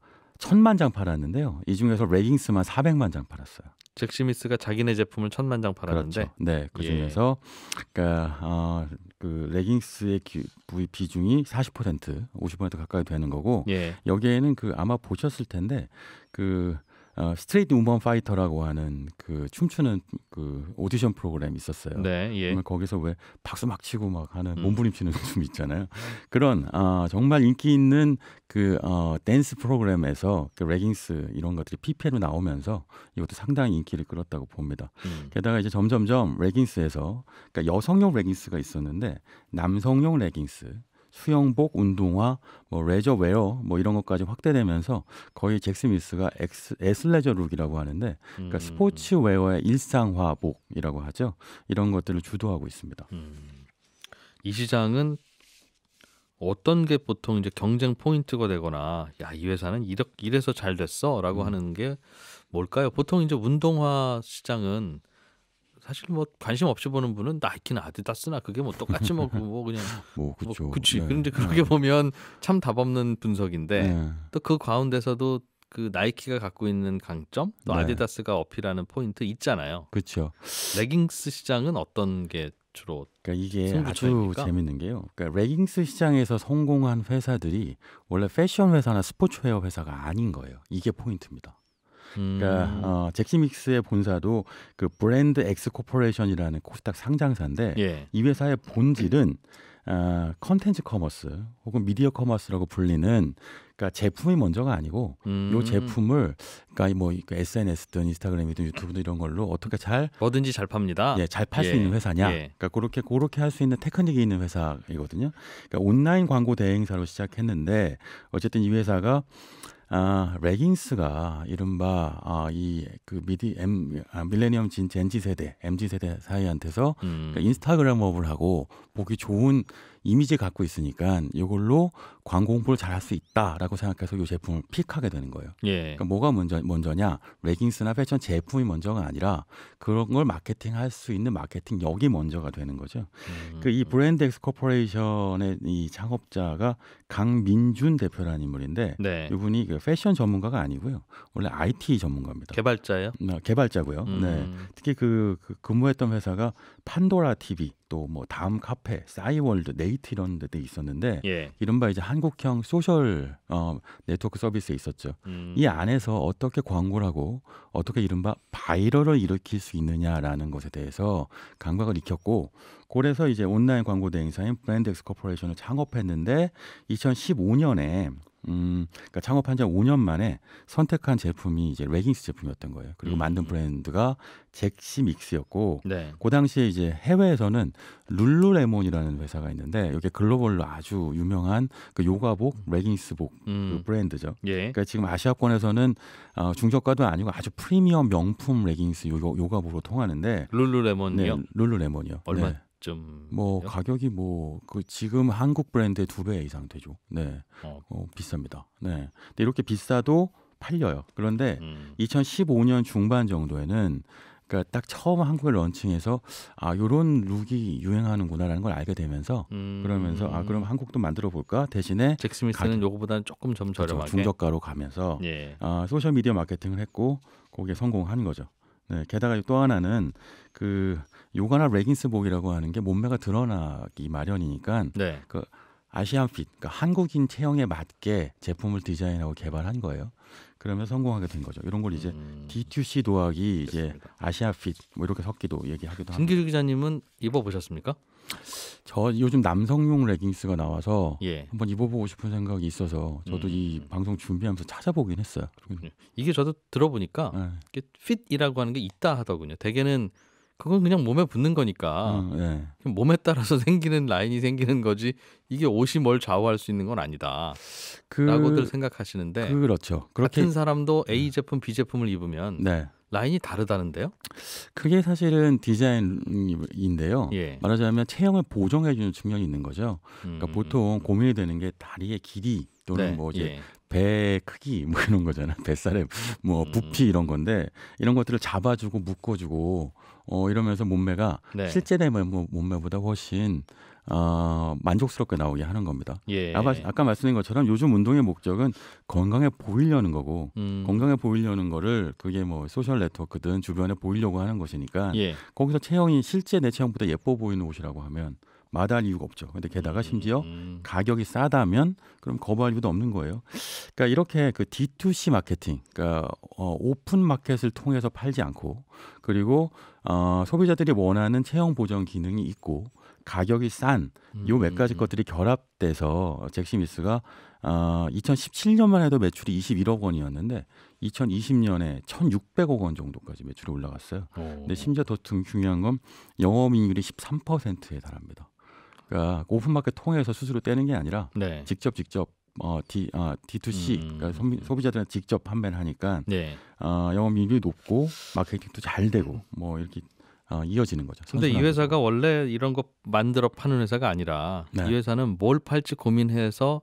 천만 장 팔았는데요. 이 중에서 레깅스만 400만 장 팔았어요. 잭 시미스가 자기네 제품을 천만 장 팔았는데 그렇죠. 네, 그 예. 중에서 예. 그러니까 어, 그 레깅스의 기, 부위 비중이 40% 50% 가까이 되는 거고 예. 여기에는 그 아마 보셨을 텐데 그 어, 스트레이트 우먼 파이터라고 하는 그 춤추는 그 오디션 프로그램이 있었어요. 네, 예. 거기서 왜 박수 막 치고 막 하는 음. 몸부림치는 춤 있잖아요. 그런 어, 정말 인기 있는 그 어, 댄스 프로그램에서 그 레깅스 이런 것들이 피 p l 로 나오면서 이것도 상당히 인기를 끌었다고 봅니다. 음. 게다가 이제 점점점 레깅스에서 그러니까 여성용 레깅스가 있었는데 남성용 레깅스 수영복, 운동화, 뭐 레저 웨어 뭐 이런 것까지 확대되면서 거의 잭 스미스가 엑스, 에슬레저 룩이라고 하는데 그러니까 음. 스포츠 웨어의 일상화복이라고 하죠. 이런 것들을 주도하고 있습니다. 음. 이 시장은 어떤 게 보통 이제 경쟁 포인트가 되거나 야 이 회사는 이렇게 이래서 잘 됐어라고 음. 하는 게 뭘까요? 보통 이제 운동화 시장은 사실 뭐 관심 없이 보는 분은 나이키나 아디다스나 그게 뭐 똑같이 뭐, 그 뭐 그냥 뭐 그렇죠. 뭐 그치. 네. 그런데 그렇게 네. 보면 참 답없는 분석인데 네. 또그 가운데서도 그 나이키가 갖고 있는 강점 또 네. 아디다스가 어필하는 포인트 있잖아요. 그렇죠. 레깅스 시장은 어떤 게 주로 그러니까 이게 아주 재밌는 게요. 그러니까 레깅스 시장에서 성공한 회사들이 원래 패션 회사나 스포츠웨어 회사가 아닌 거예요. 이게 포인트입니다. 그러니까 음. 어, 잭시믹스의 본사도 그 브랜드 엑스 코퍼레이션이라는 코스닥 상장사인데 예. 이 회사의 본질은 어, 컨텐츠 커머스 혹은 미디어 커머스라고 불리는 그러니까 제품이 먼저가 아니고 음. 요 제품을 그러니까 뭐 그 SNS든 인스타그램이든 유튜브든 이런 걸로 어떻게 잘 뭐든지 잘 팝니다. 예, 잘 팔수 예. 있는 회사냐. 예. 그러니까 그렇게 그렇게 할 수 있는 테크닉이 있는 회사이거든요. 그러니까 온라인 광고 대행사로 시작했는데 어쨌든 이 회사가 아, 레깅스가 이른바 아, 이그 미디 엠 아, 밀레니엄 진 젠지 세대, MZ 세대 사이한테서 음. 그러니까 인스타그램업을 하고 보기 좋은 이미지 갖고 있으니까 이걸로 광고 홍보를 잘할 수 있다라고 생각해서 이 제품을 픽하게 되는 거예요. 예. 그러니까 뭐가 먼저 먼저냐? 레깅스나 패션 제품이 먼저가 아니라 그런 걸 마케팅할 수 있는 마케팅 역이 먼저가 되는 거죠. 음. 그이 브랜드 엑스 코퍼레이션의 이 창업자가 강민준 대표라는 인물인데 네. 이분이 그 패션 전문가가 아니고요. 원래 IT 전문가입니다. 개발자예요? 아, 개발자고요. 음. 네. 특히 그, 그 근무했던 회사가 판도라 TV 또뭐 다음 카페, 싸이월드, 네이트 이런 데도 있었는데 예. 이른바 이제 한국형 소셜 어, 네트워크 서비스에 있었죠. 음. 이 안에서 어떻게 광고를 하고 어떻게 이른바 바이럴을 일으킬 수 있느냐라는 것에 대해서 감각을 익혔고 그래서 이제 온라인 광고 대행사인 브랜드엑스 코퍼레이션을 창업했는데 2015년에 음, 그러니까 창업한 지 5년 만에 선택한 제품이 이제 레깅스 제품이었던 거예요. 그리고 음. 만든 브랜드가 잭시 믹스였고, 네. 그 당시에 이제 해외에서는 룰루레몬이라는 회사가 있는데, 이게 글로벌로 아주 유명한 그 요가복, 레깅스복 그 음. 그 브랜드죠. 예. 그러니까 지금 아시아권에서는 어, 중저가도 아니고 아주 프리미엄 명품 레깅스 요, 요가복으로 통하는데, 룰루레몬이요? 네, 룰루레몬이요. 얼마? 네. 얼쯤뭐 가격이 뭐 그 지금 한국 브랜드의 두 배 이상 되죠. 네, 어. 어, 비쌉니다. 네, 근데 이렇게 비싸도 팔려요. 그런데 음. 2015년 중반 정도에는 그러니까 딱 처음 한국에 런칭해서 아 요런 룩이 유행하는구나라는 걸 알게 되면서 음. 그러면서 아 그럼 한국도 만들어 볼까 대신에 잭스미스는 요거보다는 조금 좀 그렇죠. 저렴하게 그렇죠, 중저가로 가면서 예. 아 소셜 미디어 마케팅을 했고 거기에 성공한 거죠. 네, 게다가 또 하나는 그 요가나 레깅스복이라고 하는 게 몸매가 드러나기 마련이니까 네. 그 아시안핏, 그러니까 한국인 체형에 맞게 제품을 디자인하고 개발한 거예요. 그러면 성공하게 된 거죠. 이런 걸 이제 음. D2C 도하기 이제 아시아핏 뭐 이렇게 섞기도 얘기하기도 합니다. 김기주 기자님은 입어보셨습니까? 저 요즘 남성용 레깅스가 나와서 예. 한번 입어보고 싶은 생각이 있어서 저도 음. 이 방송 준비하면서 찾아보긴 했어요. 예. 이게 저도 들어보니까 네. 이게 핏이라고 하는 게 있다 하더군요. 대개는 그건 그냥 몸에 붙는 거니까 음, 네. 몸에 따라서 생기는 라인이 생기는 거지 이게 옷이 뭘 좌우할 수 있는 건 아니다. 그 라고들 생각하시는데 그렇죠. 그렇게... 같은 사람도 A 음. 제품, B 제품을 입으면 네. 라인이 다르다는데요? 그게 사실은 디자인인데요. 예. 말하자면 체형을 보정해주는 측면이 있는 거죠. 그러니까 음... 보통 고민이 되는 게 다리의 길이 또는 네. 뭐 이제 예. 배 크기 뭐 이런 거잖아요. 뱃살의 뭐 음. 부피 이런 건데 이런 것들을 잡아주고 묶어주고 어 이러면서 몸매가 네. 실제 내 몸매보다 훨씬 어, 만족스럽게 나오게 하는 겁니다. 예. 아까, 아까 말씀드린 것처럼 요즘 운동의 목적은 건강해 보이려는 거고 음. 건강해 보이려는 거를 그게 뭐 소셜 네트워크든 주변에 보이려고 하는 것이니까 예. 거기서 체형이 실제 내 체형보다 예뻐 보이는 옷이라고 하면 마다할 이유가 없죠. 근데 게다가 심지어 음. 가격이 싸다면 그럼 거부할 이유도 없는 거예요. 그러니까 이렇게 그 D2C 마케팅, 그러니까 어, 오픈 마켓을 통해서 팔지 않고 그리고 어, 소비자들이 원하는 체형 보정 기능이 있고 가격이 싼 요몇 음, 음, 가지 음. 것들이 결합돼서 잭시미스가 어, 2017년만 해도 매출이 21억 원이었는데 2020년에 1,600억 원 정도까지 매출이 올라갔어요. 오. 근데 어. 심지어 더 중요한 건 영업 이익률이 13%에 달합니다. 그러니까 오픈마켓 통해서 수수료 떼는 게 아니라 네. 직접 직접 어, D, 어, D2C, 음. 그러니까 소비자들한테 직접 판매를 하니까 네. 어, 영업이익이 높고 마케팅도 잘 되고 뭐 이렇게 어, 이어지는 거죠. 그런데이 회사가 거죠. 원래 이런 거 만들어 파는 회사가 아니라 네. 이 회사는 뭘 팔지 고민해서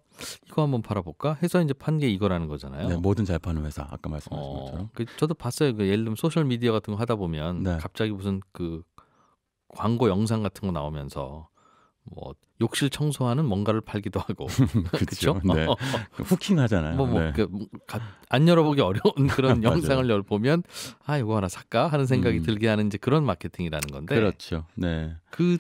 이거 한번 팔아볼까 해서 이제 판 게 이거라는 거잖아요. 네, 뭐든 잘 파는 회사 아까 말씀하신 어, 것처럼. 그, 저도 봤어요. 그 예를 들면 소셜 미디어 같은 거 하다 보면 네. 갑자기 무슨 그 광고 영상 같은 거 나오면서 뭐 욕실 청소하는 뭔가를 팔기도 하고 그렇죠. 네. 그 후킹하잖아요. 뭐안 뭐 네. 그, 열어보기 어려운 그런 영상을 열 보면 아 이거 하나 살까 하는 생각이 음. 들게 하는 이제 그런 마케팅이라는 건데. 그렇죠. 네. 그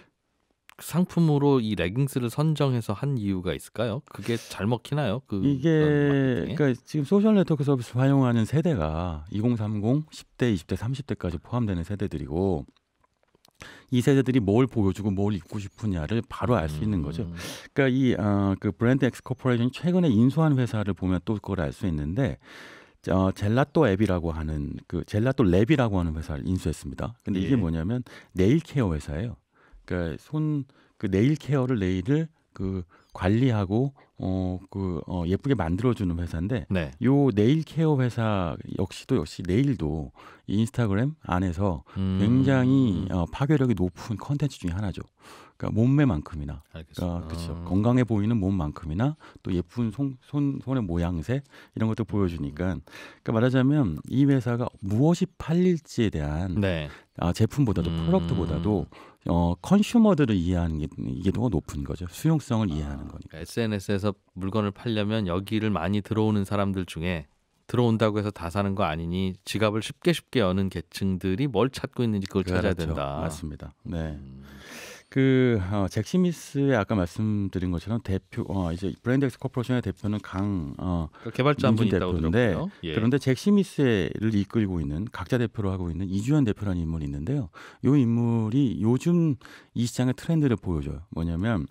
상품으로 이 레깅스를 선정해서 한 이유가 있을까요? 그게 잘 먹히나요? 그 이게 그러니까 지금 소셜 네트워크 서비스 활용하는 세대가 2030, 10대, 20대, 30대까지 포함되는 세대들이고 이 세대들이 뭘 보여주고 뭘 입고 싶으냐를 바로 알수 음. 있는 거죠. 그러니까 이 어, 그 브랜드 엑스 코퍼레이션이 최근에 인수한 회사를 보면 또 그걸 알 수 있는데 어, 젤라또 앱이라고 하는 그 젤라또 랩이라고 하는 회사를 인수했습니다. 근데 이게 예. 뭐냐면 네일 케어 회사예요. 그러니까 손 그 네일 케어를 네일을 그 관리하고 어그 어, 예쁘게 만들어주는 회사인데 네. 요 네일 케어 회사 역시도 역시 네일도 인스타그램 안에서 음. 굉장히 어, 파괴력이 높은 컨텐츠 중에 하나죠. 그러니까 몸매만큼이나 그러니까 그렇죠. 아. 건강해 보이는 몸만큼이나 또 예쁜 손, 손 손의 모양새 이런 것도 보여주니까 그러니까 말하자면 이 회사가 무엇이 팔릴지에 대한 네. 아, 제품보다도 음. 프로덕트보다도 어, 컨슈머들을 이해하는 게 이게 더 높은 거죠. 수용성을 아, 이해하는 거니까. 그러니까 SNS에서 물건을 팔려면 여기를 많이 들어오는 사람들 중에 들어온다고 해서 다 사는 거 아니니 지갑을 쉽게 쉽게 여는 계층들이 뭘 찾고 있는지 그걸 그렇죠. 찾아야 된다. 맞습니다. 네. 음. 그, 어, 잭 시미스의 아까 말씀드린 것처럼 대표, 어, 이제 브랜드엑스 코퍼레이션의 대표는 강, 어, 그 개발자 한 분이 대표인데, 예. 그런데 잭 시미스를 이끌고 있는 각자 대표로 하고 있는 이주현 대표라는 인물이 있는데요. 요 인물이 요즘 이 시장의 트렌드를 보여줘요. 뭐냐면,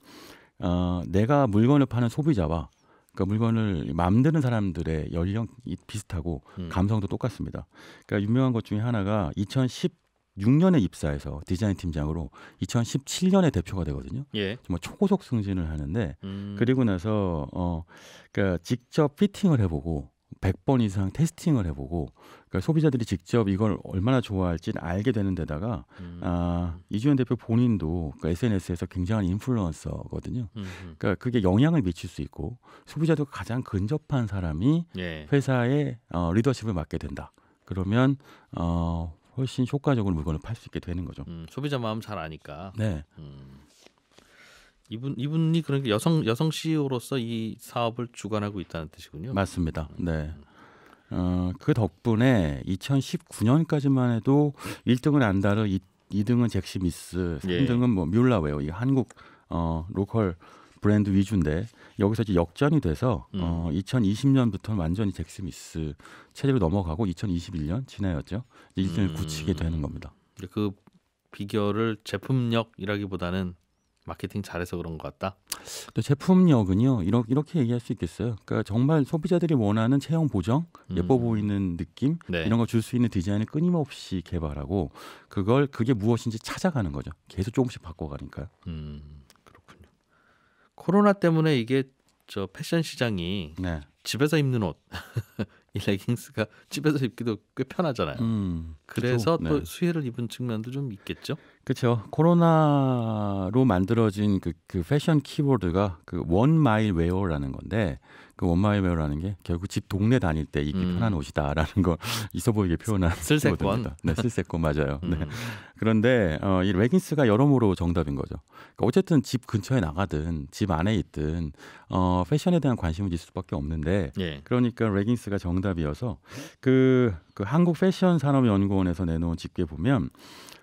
어, 내가 물건을 파는 소비자와 그까 그러니까 물건을 만드는 사람들의 연령이 비슷하고 음. 감성도 똑같습니다. 그러니까 유명한 것 중에 하나가 2 0 1 6년에 입사해서 디자인 팀장으로 2017년에 대표가 되거든요. 예. 정말 초고속 승진을 하는데 음. 그리고 나서 어 그러니까 직접 피팅을 해보고 100번 이상 테스팅을 해보고 그러니까 소비자들이 직접 이걸 얼마나 좋아할지 알게 되는 데다가 음. 아, 이주현 대표 본인도 그러니까 SNS에서 굉장한 인플루언서거든요. 음. 그러니까 그게 영향을 미칠 수 있고 소비자도 가장 근접한 사람이 예. 회사의 어, 리더십을 맡게 된다. 그러면 어, 훨씬 효과적으로 물건을 팔 수 있게 되는 거죠. 음, 소비자 마음 잘 아니까. 네. 음. 이분 이분이 그런 게 여성 여성 CEO로서 이 사업을 주관하고 있다는 뜻이군요. 맞습니다. 음. 네. 어, 그 덕분에 2019년까지만 해도 1등은 안다르, 2, 2등은 잭시미스, 3등은 예. 뭐 뮬라웨어 이 한국 어, 로컬 브랜드 위주인데 여기서 이제 역전이 돼서 음. 어, 2020년부터는 완전히 잭 스미스 체제로 넘어가고 2021년 지나였죠. 이제 1등을 음. 굳히게 되는 겁니다. 그 비결을 제품력이라기보다는 마케팅 잘해서 그런 것 같다. 또 제품력은요 이렇게, 이렇게 얘기할 수 있겠어요. 그러니까 정말 소비자들이 원하는 체형 보정, 음. 예뻐 보이는 느낌 네. 이런 걸 줄 수 있는 디자인을 끊임없이 개발하고 그걸 그게 무엇인지 찾아가는 거죠. 계속 조금씩 바꿔가니까요. 음. 코로나 때문에 이게 저 패션 시장이 네. 집에서 입는 옷, 이 레깅스가 집에서 입기도 꽤 편하잖아요. 음, 그래서 또 네. 수혜를 입은 측면도 좀 있겠죠. 그렇죠. 코로나로 만들어진 그, 그 패션 키보드가그 원 마일 웨어라는 건데 그 원마이 웨어라는게 결국 집 동네 다닐 때 입기 음. 편한 옷이다라는 걸 있어 보이게 표현한 쓸세권. 네, 쓸새권 맞아요. 음. 네. 그런데 어, 이 레깅스가 여러모로 정답인 거죠. 그러니까 어쨌든 집 근처에 나가든 집 안에 있든 어, 패션에 대한 관심을 질 수밖에 없는데 예. 그러니까 레깅스가 정답이어서 그그 한국 패션 산업 연구원에서 내놓은 집계 보면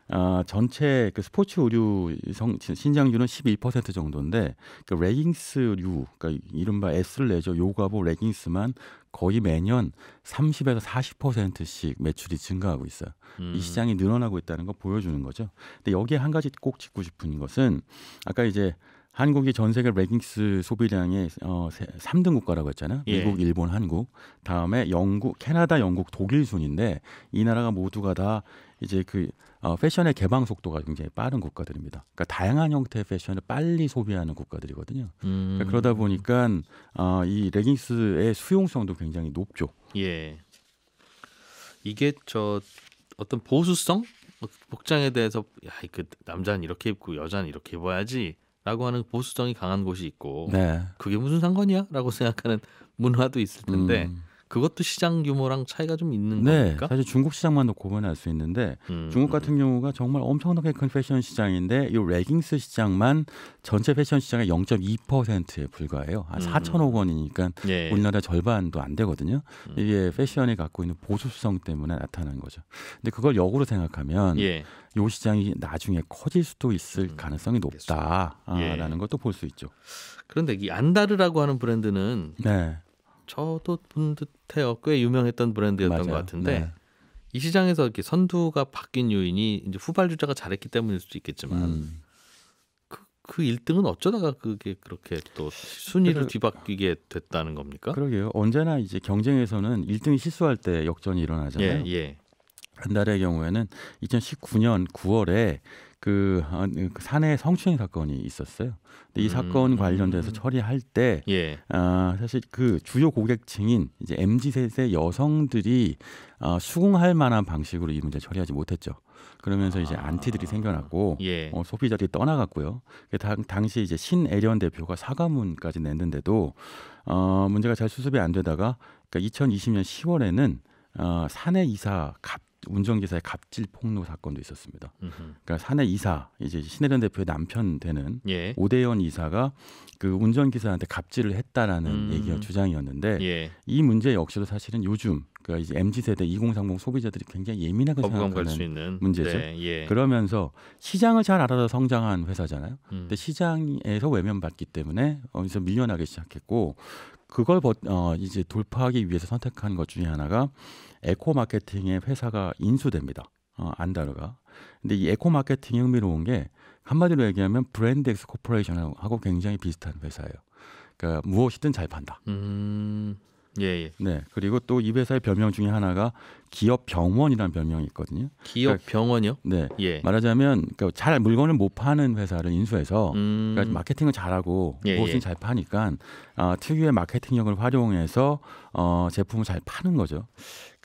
아, 전체 그 스포츠 의류 성, 신장률은 12% 정도인데 그 레깅스류 그러니까 이른바 에슬레저 요가복 레깅스만 거의 매년 30에서 40%씩 매출이 증가하고 있어요. 음. 이 시장이 늘어나고 있다는 걸 보여주는 거죠. 근데 여기에 한 가지 꼭 짚고 싶은 것은 아까 이제 한국이 전 세계 레깅스 소비량의 어, 3등 국가라고 했잖아. 예. 미국, 일본, 한국. 다음에 영국, 캐나다, 영국, 독일 순인데 이 나라가 모두가 다 이제 그 어, 패션의 개방 속도가 굉장히 빠른 국가들입니다. 그러니까 다양한 형태의 패션을 빨리 소비하는 국가들이거든요. 그러니까 음. 그러니까 그러다 보니까 어, 이 레깅스의 수용성도 굉장히 높죠. 예. 이게 저 어떤 보수성 뭐, 복장에 대해서 야그 남자는 이렇게 입고 여자는 이렇게 입어야지 라고 하는 보수성이 강한 곳이 있고 네. 그게 무슨 상관이야? 라고 생각하는 문화도 있을 텐데 음. 그것도 시장 규모랑 차이가 좀 있는 네, 겁니까? 사실 중국 시장만 도고보할수 있는데 음. 중국 같은 경우가 정말 엄청나게 큰 패션 시장인데 이 레깅스 시장만 전체 패션 시장의 0.2%에 불과해요. 한 4천억 음. 원이니까 예. 우리나라 절반도 안 되거든요. 음. 이게 패션이 갖고 있는 보수성 때문에 나타난 거죠. 근데 그걸 역으로 생각하면 예. 요 시장이 나중에 커질 수도 있을 음, 가능성이 높다라는 아, 예. 것도 볼 수 있죠. 그런데 이 안다르라고 하는 브랜드는 네. 저도 본 듯해요. 꽤 유명했던 브랜드였던 맞아요. 것 같은데 네. 이 시장에서 이렇게 선두가 바뀐 요인이 이제 후발 주자가 잘했기 때문일 수도 있겠지만 음. 그, 그 1등은 어쩌다가 그게 그렇게 또 순위를 그래, 뒤바뀌게 됐다는 겁니까? 그러게요. 언제나 이제 경쟁에서는 1등이 실수할 때 역전이 일어나잖아요. 예, 예. 한달의 경우에는 2019년 9월에 그 산해 그 성추행 사건이 있었어요. 근데 이 음, 사건 관련돼서 처리할 때 예. 어, 사실 그 주요 고객층인 이제 mz 세대 여성들이 어, 수긍할 만한 방식으로 이 문제 처리하지 못했죠. 그러면서 아, 이제 안티들이 생겨났고 예. 어, 소비자들이 떠나갔고요. 그 당, 당시 이제 신애련 대표가 사과문까지 냈는데도 어, 문제가 잘 수습이 안 되다가 그러니까 2020년 10월에는 어, 사내 이사 갑 운전기사의 갑질 폭로 사건도 있었습니다. 음흠. 그러니까 사내 이사 이제 신혜련 대표의 남편 되는 예. 오대현 이사가 그 운전기사한테 갑질을 했다라는 음. 얘기가 주장이었는데 예. 이 문제 역시도 사실은 요즘 그러니까 이제 mz 세대 2030 소비자들이 굉장히 예민하게 생각하는 문제죠. 네. 예. 그러면서 시장을 잘 알아서 성장한 회사잖아요. 음. 근데 시장에서 외면받기 때문에 어디서 밀려나기 시작했고 그걸 어, 이제 돌파하기 위해서 선택한 것 중에 하나가 에코 마케팅의 회사가 인수됩니다. 어, 안다르가. 근데 이 에코 마케팅이 흥미로운 게 한마디로 얘기하면 브랜드 엑스 코퍼레이션하고 굉장히 비슷한 회사예요. 그러니까 무엇이든 잘 판다. 음... 예, 예, 네. 그리고 또 이 회사의 별명 중에 하나가 기업 병원이라는 별명이 있거든요. 기업 그러니까, 병원요 네. 예. 말하자면 그러니까 잘 물건을 못 파는 회사를 인수해서 음... 그러니까 마케팅을 잘하고 예, 무엇은 예. 잘 파니까 어, 특유의 마케팅력을 활용해서 어, 제품을 잘 파는 거죠.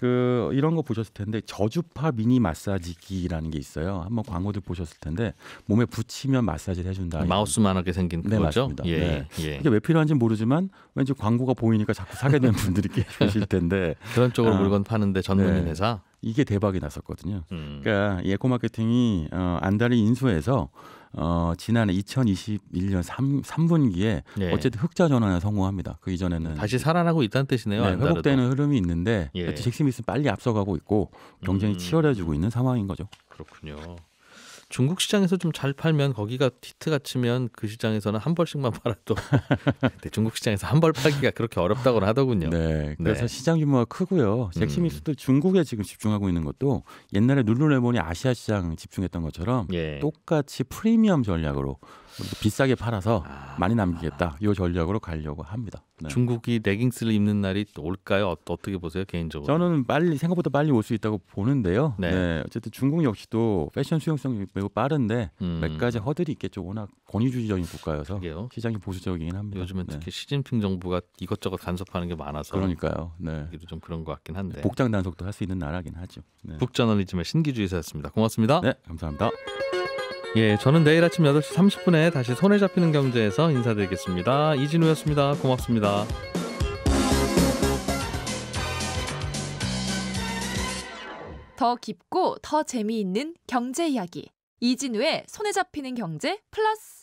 그 이런 거 보셨을 텐데 저주파 미니 마사지기라는 게 있어요. 한번 광고들 보셨을 텐데 몸에 붙이면 마사지를 해준다. 아, 마우스만하게 생긴 네, 거죠. 맞습니다. 예, 네. 예. 이게 왜 필요한지는 모르지만 왠지 광고가 보이니까 자꾸 사게 되는 분들이 계실 텐데 그런 쪽으로 아, 물건 파는데 전문인 네. 회사 이게 대박이 났었거든요. 음. 그러니까 예코 마케팅이 어, 안달이 인수해서 어, 지난해 2021년 3, 3분기에 예. 어쨌든 흑자 전환에 성공합니다. 그 이전에는 다시 살아나고 있다는 뜻이네요. 네, 회복되는 흐름이 있는데 예. 잭 스미스는 빨리 앞서가고 있고 경쟁이 음. 치열해지고 있는 상황인 거죠. 그렇군요. 중국 시장에서 좀 잘 팔면 거기가 히트가 치면 그 시장에서는 한 벌씩만 팔아도 네, 중국 시장에서 한 벌 팔기가 그렇게 어렵다고는 하더군요. 네, 네. 그래서 네. 시장 규모가 크고요. 잭시미스도 음. 중국에 지금 집중하고 있는 것도 옛날에 룰루레몬이 아시아 시장 집중했던 것처럼 예. 똑같이 프리미엄 전략으로 비싸게 팔아서 아. 많이 남기겠다. 이 전략으로 가려고 합니다. 네. 중국이 레깅스를 입는 날이 올까요? 어떻게 보세요 개인적으로? 저는 빨리 생각보다 빨리 올 수 있다고 보는데요. 네. 네. 어쨌든 중국 역시도 패션 수용성이 매우 빠른데 음. 몇 가지 허들이 있겠죠. 워낙 권위주의적인 국가여서 그게요? 시장이 보수적이긴 합니다. 요즘은 네. 특히 시진핑 정부가 이것저것 간섭하는 게 많아서 그러니까요. 네. 좀 그런 것 같긴 한데 복장 단속도 할 수 있는 나라긴 하죠. 네. 북저널리즘의 신기주의사였습니다. 고맙습니다. 네, 감사합니다. 예, 저는 내일 아침 8시 30분에 다시 손에 잡히는 경제에서 인사드리겠습니다. 이진우였습니다. 고맙습니다. 더 깊고 더 재미있는 경제 이야기. 이진우의 손에 잡히는 경제 플러스